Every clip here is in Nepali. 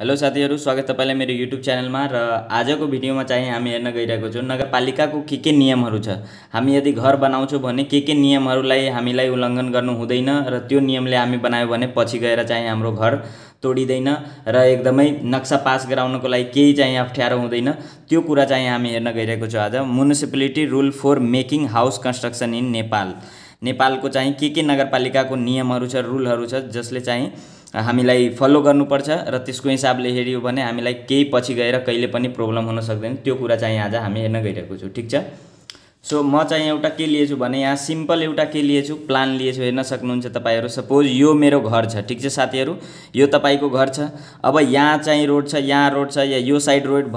हेलो साथीहरू स्वागत तपाईँलाई मेरो युट्युब च्यानलमा र आजको भिडियोमा चाहिँ हामी हेर्न गइरहेको छौँ नगरपालिकाको के के नियमहरू छ हामी यदि घर बनाउँछौँ भने के के नियमहरूलाई हामीलाई उल्लङ्घन गर्नु हुँदैन र त्यो नियमले हामी बनायो भने पछि गएर चाहिँ हाम्रो घर तोडिँदैन र एकदमै नक्सा पास गराउनको लागि केही चाहिँ अप्ठ्यारो हुँदैन त्यो कुरा चाहिँ हामी हेर्न गइरहेको छौँ आज municipality rule for making house construction in Nepal नेपालको चाहिँ के के नगरपालिकाको नियमहरू छ रुलहरू छ जसले चाहिँ हामीलाई फलो गर्नुपर्छ र त्यसको हिसाबले हेऱ्यो भने हामीलाई केही पछि गएर कहिले पनि प्रब्लम हुन सक्दैन त्यो कुरा चाहिँ आज हामी हेर्न गइरहेको छु ठिक छ सो म चाहिँ एउटा के लिएछु भने यहाँ सिम्पल एउटा के लिएछु प्लान लिएछु हेर्न सक्नुहुन्छ तपाईँहरू सपोज यो मेरो घर छ ठिक छ साथीहरू यो तपाईँको घर छ अब यहाँ चाहिँ रोड छ यहाँ रोड छ या यो साइड रोड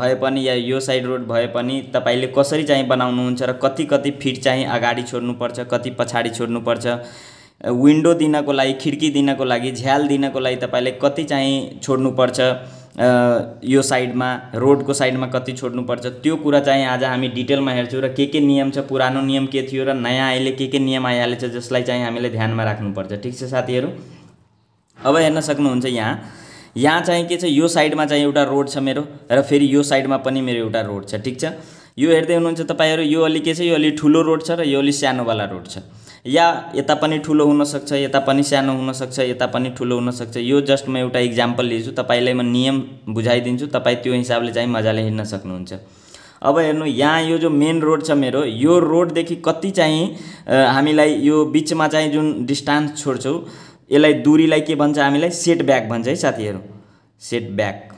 भए पनि या यो साइड रोड भए पनि तपाईँले कसरी चाहिँ बनाउनुहुन्छ र कति कति फिट चाहिँ अगाडि छोड्नुपर्छ कति पछाडि छोड्नुपर्छ विन्डो दिनको लागि खिड्की दिनको लागि झ्याल दिनको लागि तपाईँले कति चाहिँ छोड्नुपर्छ यो साइडमा रोडको साइडमा कति छोड्नुपर्छ त्यो कुरा चाहिँ आज हामी डिटेलमा हेर्छौँ र के के नियम छ पुरानो नियम के थियो र नयाँ अहिले के के नियम आइहालेछ जसलाई चाहिँ हामीले ध्यानमा राख्नुपर्छ ठिक छ साथीहरू अब हेर्न सक्नुहुन्छ यहाँ यहाँ चाहिँ के छ यो साइडमा चाहिँ एउटा रोड छ मेरो र फेरि यो साइडमा पनि मेरो एउटा रोड छ ठिक छ यो हेर्दै हुनुहुन्छ तपाईँहरू यो अलि के छ यो अलि ठुलो रोड छ र यो अलि सानोवाला रोड छ या यता पनि ठुलो हुनसक्छ यता पनि सानो हुनसक्छ यता पनि ठुलो हुनसक्छ यो जस्ट म एउटा इक्जाम्पल लिन्छु तपाईँलाई म नियम बुझाइदिन्छु तपाईँ त्यो हिसाबले चाहिँ मजाले हिँड्न सक्नुहुन्छ अब हेर्नु यहाँ यो जो मेन रोड छ मेरो यो रोडदेखि कति चाहिँ हामीलाई यो बिचमा चाहिँ जुन डिस्टान्स छोड्छौँ यसलाई दुरीलाई के भन्छ हामीलाई सेट ब्याक भन्छ है साथीहरू सेट ब्याक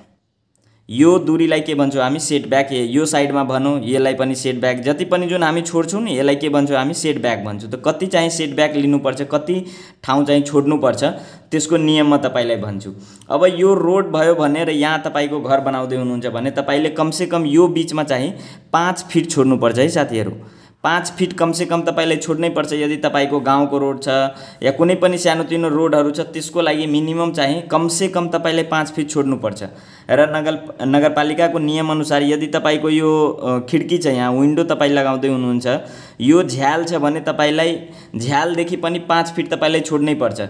यो दुरीलाई के भन्छौँ हामी सेट ब्याक यो साइडमा भनौँ यसलाई पनि सेट ब्याक जति पनि जुन हामी छोड्छौँ नि यसलाई के भन्छौँ हामी सेट ब्याक भन्छौँ त कति चाहिँ सेट ब्याक लिनुपर्छ कति ठाउँ चाहिँ छोड्नुपर्छ त्यसको नियम म तपाईँलाई भन्छु अब यो रोड भयो भने र यहाँ तपाईँको घर बनाउँदै हुनुहुन्छ भने तपाईँले कमसेकम यो बिचमा चाहिँ पाँच फिट छोड्नुपर्छ है साथीहरू पाँच फिट कमसेकम तपाईँलाई छोड्नै पर्छ यदि तपाईँको गाउँको रोड छ या कुनै पनि सानोतिनो रोडहरू छ त्यसको लागि मिनिमम चाहिँ कमसेकम तपाईँले पाँच फिट छोड्नुपर्छ र नगर नगरपालिकाको नियमअनुसार यदि तपाईँको यो खिड्की छ यहाँ विन्डो तपाईँ लगाउँदै हुनुहुन्छ यो झ्याल छ भने तपाईँलाई झ्यालदेखि पनि पाँच फिट तपाईँलाई छोड्नै पर्छ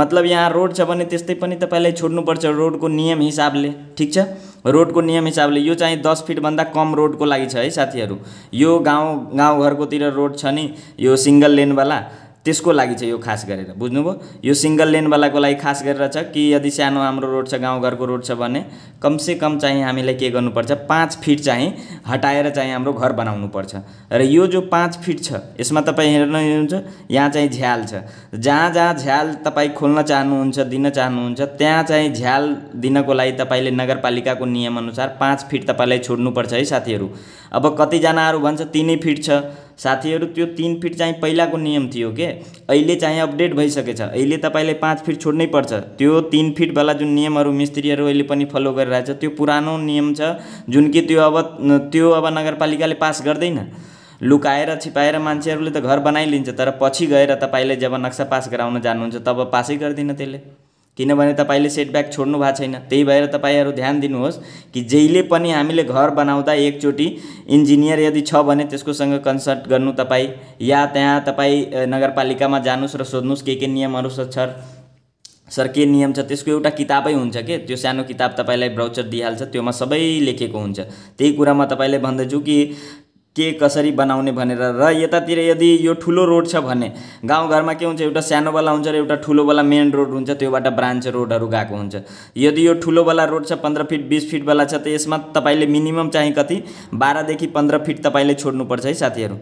मतलब यहाँ रोड छ भने त्यस्तै पनि तपाईँलाई छोड्नुपर्छ रोडको नियम हिसाबले ठिक छ रोडको नियम हिसाबले यो चाहिँ दस फिटभन्दा कम रोडको लागि छ है साथीहरू यो गाउँ गाउँघरकोतिर रोड छ नि यो सिङ्गल लेनवाला त्यसको लागि चाहिँ यो खास गरेर बुझ्नुभयो यो सिङ्गल लेनवालाको लागि खास गरेर छ कि यदि सानो हाम्रो रोड छ गाउँघरको रोड छ भने कमसे कम चाहिँ हामीलाई के गर्नुपर्छ पाँच फिट चाहिँ हटाएर चाहिँ हाम्रो घर बनाउनु पर्छ र यो जो पाँच फिट छ यसमा तपाईँ हेर्नुहुन्छ यहाँ चाहिँ झ्याल छ जहाँ जहाँ झ्याल तपाईँ खोल्न चाहनुहुन्छ दिन चाहनुहुन्छ त्यहाँ चाहिँ झ्याल दिनको लागि तपाईँले नगरपालिकाको नियमअनुसार पाँच फिट तपाईँलाई छोड्नुपर्छ है साथीहरू अब कतिजनाहरू भन्छ तिनै फिट छ साथीहरू त्यो तिन फिट चाहिँ पहिलाको नियम थियो के अहिले चाहिँ अपडेट भइसकेछ अहिले तपाईँले पाँच फिट छोड्नै पर्छ त्यो तिन फिटवाला जुन नियमहरू मिस्त्रीहरू अहिले पनि फलो गरिरहेछ त्यो पुरानो नियम छ जुन कि त्यो अब त्यो अब नगरपालिकाले पास गर्दैन लुकाएर छिपाएर मान्छेहरूले त घर बनाइलिन्छ तर पछि गएर तपाईँले जब नक्सा पास गराउन जानुहुन्छ तब पासै गर्दिनँ त्यसले किनभने तपाईँले सेटब्याक छोड्नु भएको छैन त्यही भएर तपाईँहरू ध्यान दिनुहोस् कि जहिले पनि हामीले घर बनाउँदा एकचोटि इन्जिनियर यदि छ भने त्यसकोसँग कन्सल्ट गर्नु तपाईँ या त्यहाँ तपाईँ नगरपालिकामा जानुहोस् र सोध्नुहोस् के के नियमहरू छ सर के नियम छ त्यसको एउटा किताबै हुन्छ के त्यो सानो किताब तपाईँलाई ब्राउचर दिइहाल्छ त्योमा सबै लेखेको हुन्छ त्यही कुरामा तपाईँले भन्दैछु कि के कसरी बनाउने भनेर र यतातिर यदि यो ठुलो रोड छ भने गाउँघरमा के हुन्छ एउटा सानोवाला हुन्छ र एउटा ठुलोवाला मेन रोड हुन्छ त्योबाट ब्रान्च रोडहरू गएको हुन्छ यदि यो ठुलोवाला रोड छ पन्ध्र फिट बिस फिटवाला छ त यसमा तपाईँले मिनिमम चाहिँ कति बाह्रदेखि पन्ध्र फिट तपाईँले छोड्नुपर्छ है साथीहरू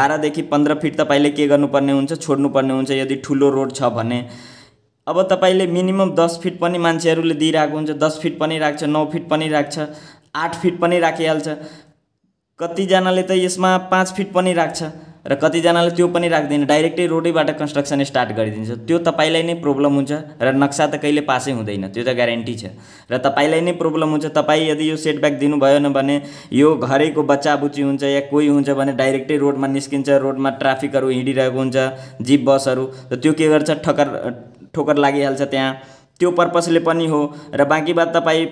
बाह्रदेखि पन्ध्र फिट तपाईँले के गर्नुपर्ने हुन्छ छोड्नुपर्ने हुन्छ यदि ठुलो रोड छ भने अब तपाईँले मिनिमम दस फिट पनि मान्छेहरूले दिइरहेको हुन्छ दस फिट पनि राख्छ नौ फिट पनि राख्छ आठ फिट पनि राखिहाल्छ कतिजनाले त यसमा पाँच फिट पनि राख्छ र कतिजनाले त्यो पनि राख्दैन डाइरेक्टै रोडैबाट कन्स्ट्रक्सन स्टार्ट गरिदिन्छ त्यो तपाईँलाई नै प्रब्लम हुन्छ र नक्सा त कहिले पासै हुँदैन त्यो त ग्यारेन्टी छ र तपाईँलाई नै प्रब्लम हुन्छ तपाईँ यदि यो सेटब्याक दिनु भएन भने यो घरैको बच्चाबुच्ची हुन्छ या कोही हुन्छ भने डाइरेक्टै रोडमा निस्किन्छ रोडमा ट्राफिकहरू हिँडिरहेको हुन्छ जिप बसहरू त त्यो के गर्छ ठकर ठोकर लागिहाल्छ त्यहाँ त्यो पर्पसले पनि हो र बाँकी बात तपाईँ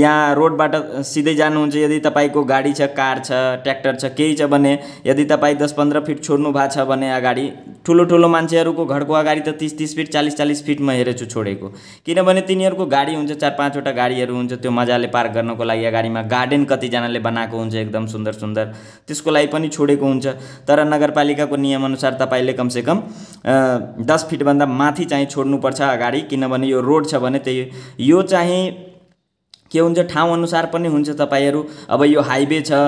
यहाँ रोडबाट सिधै जानुहुन्छ यदि तपाईँको गाडी छ कार छ ट्र्याक्टर छ केही छ भने यदि तपाईँ दस पन्ध्र फिट छोड्नु भएको छ भने अगाडि ठुलो ठुलो मान्छेहरूको घरको अगाडि त तिस तिस फिट चालिस चालिस फिटमा म हेरेछु छोडेको किनभने तिनीहरूको गाडी हुन्छ चार पाँचवटा गाडीहरू हुन्छ त्यो मजाले पार्क गर्नको लागि अगाडिमा गार्डन कतिजनाले बनाएको हुन्छ एकदम सुन्दर सुन्दर त्यसको लागि पनि छोडेको हुन्छ तर नगरपालिकाको नियमअनुसार तपाईँले कमसेकम दस फिटभन्दा माथि चाहिँ छोड्नुपर्छ अगाडि किनभने यो रोड कोड छ भने त्यही यो चाहिँ के हुन्छ ठाउँ अनुसार पनि हुन्छ तपाईँहरू अब यो हाइवे छ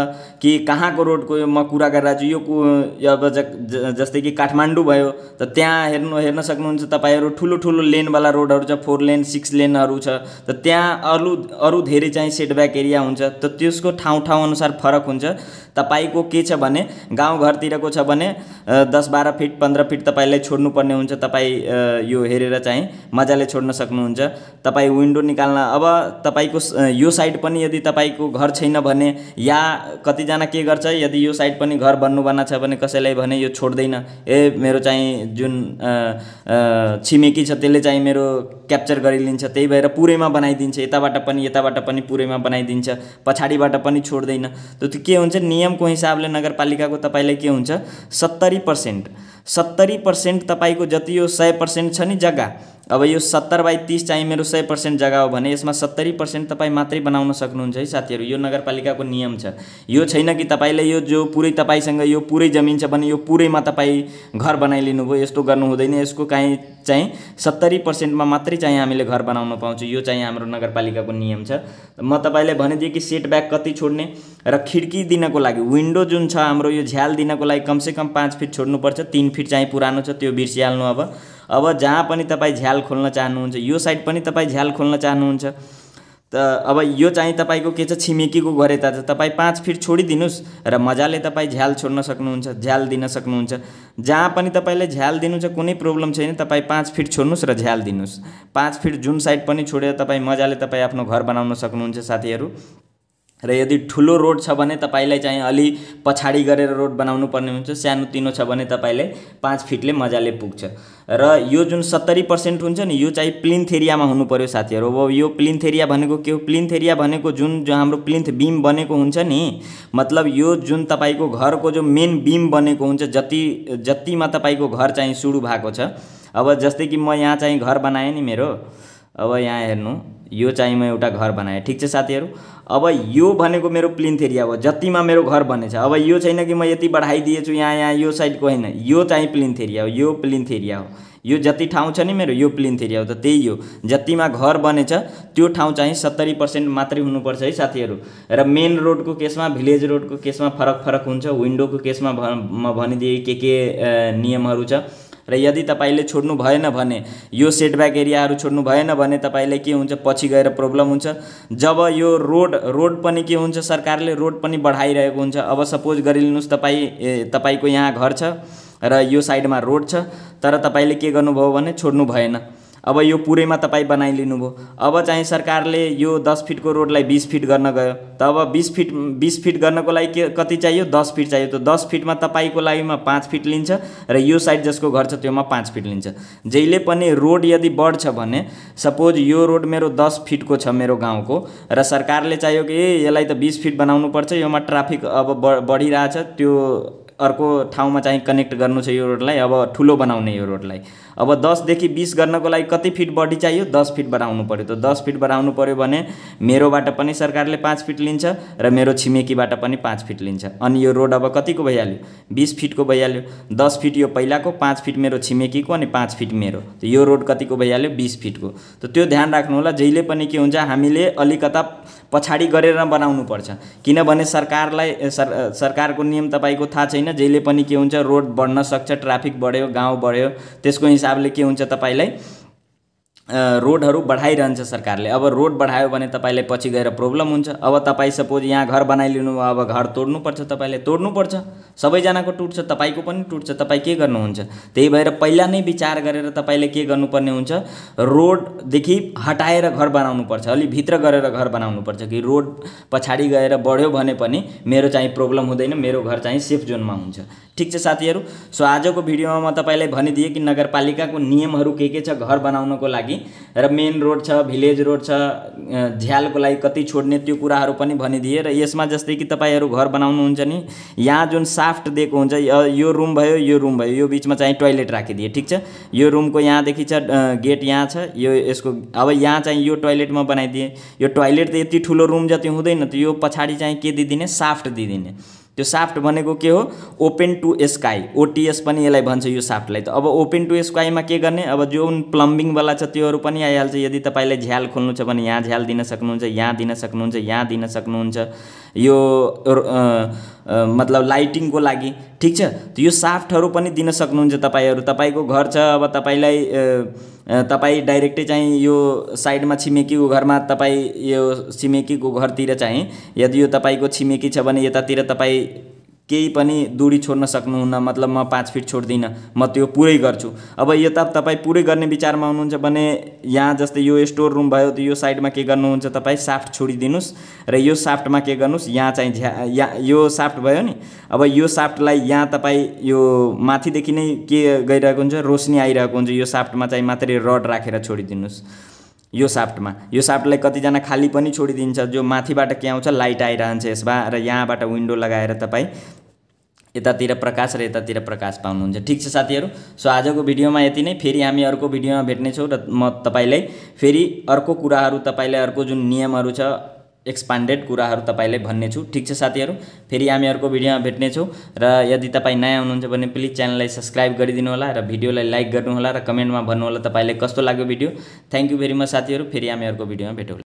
कि कहाँको रोडको म कुरा गरिरहेको छु यो अब जस्तै कि काठमाडौँ भयो त त्यहाँ हेर्नु हेर्न सक्नुहुन्छ तपाईँहरू ठुलो ठुलो लेनवाला रोडहरू छ फोर लेन सिक्स लेनहरू छ त त्यहाँ अरू अरू धेरै चाहिँ सेटब्याक एरिया हुन्छ त त्यसको ठाउँ ठाउँ अनुसार फरक हुन्छ तपाईँको के छ भने गाउँ गाउँघरतिरको छ भने दस बाह्र फिट पन्ध्र फिट तपाईँलाई छोड्नुपर्ने हुन्छ तपाईँ यो हेरेर चाहिँ मजाले छोड्न सक्नुहुन्छ तपाईँ विन्डो निकाल्न अब तपाईँको यो साइड पनि यदि तपाईँको घर छैन भने या कतिजना के गर्छ यदि यो साइड पनि घर बन्नु बन्नुपर्ने छ भने कसैलाई भने यो छोड्दैन ए मेरो चाहिँ जुन छिमेकी छ त्यसले चाहिँ मेरो क्याप्चर गरिलिन्छ त्यही भएर पुरैमा बनाइदिन्छ यताबाट पनि यताबाट पनि पुरैमा बनाइदिन्छ पछाडिबाट पनि छोड्दैन त त्यो के हुन्छ नियमको हिसाबले नगरपालिकाको तपाईँलाई के हुन्छ सत्तरी पर्सेन्ट सत्तरी पर्सेन्ट तपाईँको जति यो सय पर्सेन्ट छ नि जग्गा अब यो सत्तर बाई तिस चाहिँ मेरो सय पर्सेन्ट जग्गा हो भने यसमा सत्तरी पर्सेन्ट तपाईँ मात्रै बनाउन सक्नुहुन्छ है साथीहरू यो नगरपालिकाको नियम छ यो छैन कि तपाईँले यो जो पुरै तपाईँसँग यो पुरै जमिन छ भने यो पुरैमा तपाईँ घर बनाइलिनुभयो यस्तो गर्नु हुँदैन यसको काहीँ चाहिँ सत्तरी पर्सेन्टमा मात्रै चाहिँ हामीले घर बनाउन पाउँछ यो चाहिँ हाम्रो नगरपालिकाको नियम छ म तपाईँलाई भनिदिएँ कि सेटब्याक कति छोड्ने र खिड्की दिनको लागि विन्डो जुन छ हाम्रो यो झ्याल दिनको लागि कमसेकम पाँच फिट छोड्नुपर्छ तिन फिट चाहिँ पुरानो छ त्यो बिर्सिहाल्नु अब अब जहाँ पनि तपाईँ झ्याल खोल्न चाहनुहुन्छ यो साइड पनि तपाईँ झ्याल खोल्न चाहनुहुन्छ त अब यो चाहिँ तपाईँको के छ छिमेकीको गरे त तपाईँ पाँच फिट छोडिदिनुहोस् र मजाले तपाईँ झ्याल छोड्न सक्नुहुन्छ झ्याल दिन सक्नुहुन्छ जहाँ पनि तपाईँले झ्याल दिनु छ कुनै प्रब्लम छैन तपाईँ पाँच फिट छोड्नुहोस् र झ्याल दिनुहोस् पाँच फिट जुन साइड पनि छोडेर तपाईँ मजाले तपाईँ आफ्नो घर बनाउन सक्नुहुन्छ साथीहरू र यदि ठुलो रोड छ भने तपाईँलाई चाहिँ अलि पछाडि गरेर रोड बनाउनु पर्ने हुन्छ सानो सानोतिनो छ भने तपाईँले पाँच फिटले मजाले पुग्छ र यो जुन सत्तरी पर्सेन्ट हुन्छ नि यो चाहिँ प्लिन्थ एरियामा हुनु पऱ्यो साथीहरू अब यो प्लिन्थ एरिया भनेको के हो प्लिन्थ एरिया भनेको जुन जो हाम्रो प्लिन्थ बिम बनेको हुन्छ नि मतलब यो जुन तपाईँको घरको जो मेन बिम बनेको हुन्छ जति जतिमा तपाईँको घर चाहिँ सुरु भएको छ अब जस्तै कि म यहाँ चाहिँ घर बनाएँ नि मेरो अब यहाँ हेर्नु यो चाहिँ म एउटा घर बनाएँ ठिक छ साथीहरू अब यो भनेको मेरो प्लेन एरिया हो जतिमा मेरो घर बनेछ अब यो छैन कि म यति बढाइदिएछु यहाँ यहाँ यो साइडको होइन यो चाहिँ प्लेन एरिया हो यो प्लेन एरिया हो यो जति ठाउँ छ नि मेरो यो प्लेन एरिया हो त त्यही हो जतिमा घर बनेछ त्यो ठाउँ चाहिँ सत्तरी पर्सेन्ट मात्रै हुनुपर्छ है साथीहरू र मेन रोडको केसमा भिलेज रोडको केसमा फरक फरक हुन्छ विन्डोको केसमा म भनिदिएँ के के नियमहरू छ र यदि तपाईँले छोड्नु भएन भने यो सेटब्याक एरियाहरू छोड्नु भएन भने तपाईँलाई के हुन्छ पछि गएर प्रब्लम हुन्छ जब यो रोड रोड पनि के हुन्छ सरकारले रोड पनि बढाइरहेको हुन्छ अब सपोज गरिलिनुहोस् तपाईँ तपाईँको यहाँ घर छ र यो साइडमा रोड छ तर तपाईँले के गर्नुभयो भने छोड्नु भएन अब यो पुरैमा तपाईँ बनाइदिनुभयो अब चाहिँ सरकारले यो दस फिटको रोडलाई बिस फिट गर्न गयो त अब बिस फिट बिस फिट गर्नको लागि के कति चाहियो दस फिट चाहियो त दस फिटमा तपाईँको लागिमा पाँच फिट लिन्छ र यो साइड जसको घर छ त्योमा पाँच फिट लिन्छ जहिले पनि रोड यदि बढ्छ भने सपोज यो रोड मेरो दस फिटको छ मेरो गाउँको र सरकारले चाहियो कि ए यसलाई त बिस फिट बनाउनु पर्छ योमा ट्राफिक अब बढिरहेछ त्यो अर्को ठाउँमा चाहिँ कनेक्ट गर्नु छ यो रोडलाई अब ठुलो बनाउने यो रोडलाई अब दसदेखि बिस गर्नको लागि कति फिट बढी चाहियो दस फिट बढाउनु पऱ्यो त दस फिट बढाउनु पऱ्यो भने मेरोबाट पनि सरकारले पाँच फिट लिन्छ र मेरो छिमेकीबाट पनि पाँच फिट लिन्छ अनि यो रोड अब कतिको भइहाल्यो बिस फिटको भइहाल्यो दस फिट यो पहिलाको पाँच फिट मेरो छिमेकीको अनि पाँच फिट मेरो यो रोड कतिको भइहाल्यो बिस फिटको त त्यो ध्यान राख्नु होला जहिले पनि के हुन्छ हामीले अलिकता पछाडि गरेर पर्छ किनभने सरकारलाई सर सरकारको नियम तपाईँको थाहा छैन जहिले पनि के हुन्छ रोड बढ्न सक्छ ट्राफिक बढ्यो गाउँ बढ्यो त्यसको हिसाबले के हुन्छ तपाईँलाई रोडहरू बढाइरहन्छ सरकारले अब रोड बढायो भने तपाईँलाई पछि गएर प्रब्लम हुन्छ अब तपाईँ सपोज यहाँ घर बनाइलिनु भयो अब घर तोड्नुपर्छ तपाईँले तोड्नुपर्छ सबैजनाको टुट्छ तपाईँको पनि टुट्छ तपाईँ के गर्नुहुन्छ त्यही भएर पहिला नै विचार गरेर तपाईँले के गर्नुपर्ने हुन्छ रोडदेखि हटाएर घर बनाउनुपर्छ अलि भित्र गरेर घर बनाउनुपर्छ कि रोड पछाडि गएर बढ्यो भने पनि मेरो चाहिँ प्रब्लम हुँदैन मेरो घर चाहिँ सेफ जोनमा हुन्छ ठिक छ साथीहरू सो आजको भिडियोमा म तपाईँलाई भनिदिएँ कि नगरपालिकाको नियमहरू के के छ घर बनाउनको लागि र मेन रोड छ भिलेज रोड छ झ्यालको लागि कति छोड्ने त्यो कुराहरू पनि भनिदिए र यसमा जस्तै कि तपाईँहरू घर बनाउनुहुन्छ नि यहाँ जुन साफ्ट दिएको हुन्छ यो रुम भयो यो रुम भयो यो बिचमा चाहिँ टोइलेट राखिदिए ठिक छ यो रुमको यहाँदेखि छ गेट यहाँ छ यो यसको अब यहाँ चाहिँ यो टोइलेटमा बनाइदिए यो टोइलेट त यति ठुलो रुम जति हुँदैन त यो पछाडि चाहिँ के दिइदिने साफ्ट दिइदिने त्यो साफ्ट भनेको के हो ओपन टु स्काई ओटिएस पनि यसलाई भन्छ यो साफ्टलाई त अब ओपन टु स्काईमा के गर्ने अब जुन प्लम्बिङवाला छ त्योहरू पनि आइहाल्छ यदि तपाईँलाई झ्याल खोल्नु छ भने यहाँ झ्याल दिन सक्नुहुन्छ यहाँ दिन सक्नुहुन्छ यहाँ दिन सक्नुहुन्छ यो मतलब लाइटिङको लागि ठिक छ यो साफ्टहरू पनि दिन सक्नुहुन्छ तपाईँहरू तपाईँको घर छ अब तपाईँलाई तपाईँ डाइरेक्टै चाहिँ यो साइडमा छिमेकीको घरमा तपाईँ यो छिमेकीको घरतिर चाहिँ यदि यो तपाईँको छिमेकी छ भने यतातिर तपाईँ केही पनि दुरी छोड्न सक्नुहुन्न मतलब म पाँच फिट छोड्दिनँ म त्यो पुरै गर्छु अब यो त तपाईँ पुरै गर्ने विचारमा हुनुहुन्छ भने यहाँ जस्तै यो स्टोर रुम भयो यो साइडमा के गर्नुहुन्छ तपाईँ साफ्ट छोडिदिनुहोस् र यो साफ्टमा के गर्नुहोस् यहाँ चाहिँ झ्या यहाँ यो साफ्ट भयो नि अब यो साफ्टलाई यहाँ तपाईँ यो माथिदेखि नै के गइरहेको हुन्छ रोशनी आइरहेको हुन्छ यो साफ्टमा चाहिँ मात्रै रड राखेर छोडिदिनुहोस् यो साफ्टमा यो साफ्टलाई कतिजना खाली पनि छोडिदिन्छ जो माथिबाट के आउँछ लाइट आइरहन्छ यसमा र यहाँबाट विन्डो लगाएर तपाईँ यतातिर प्रकाश र यतातिर प्रकाश पाउनुहुन्छ ठिक छ साथीहरू सो आजको भिडियोमा यति नै फेरि हामी अर्को भिडियोमा भेट्नेछौँ र म तपाईँलाई फेरि अर्को कुराहरू तपाईँलाई अर्को जुन नियमहरू छ एक्सपान्डेड कुराहरू तपाईँलाई भन्नेछु छु ठिक छ साथीहरू फेरि हामी अर्को भिडियोमा भेट्नेछौँ र यदि तपाईँ नयाँ हुनुहुन्छ भने प्लिज च्यानललाई सब्सक्राइब गरिदिनु होला र भिडियोलाई लाइक गर्नुहोला र कमेन्टमा भन्नुहोला तपाईँलाई कस्तो लाग्यो video thank you very much साथीहरू फेरि हामी अर्को भिडियोमा भेटौँला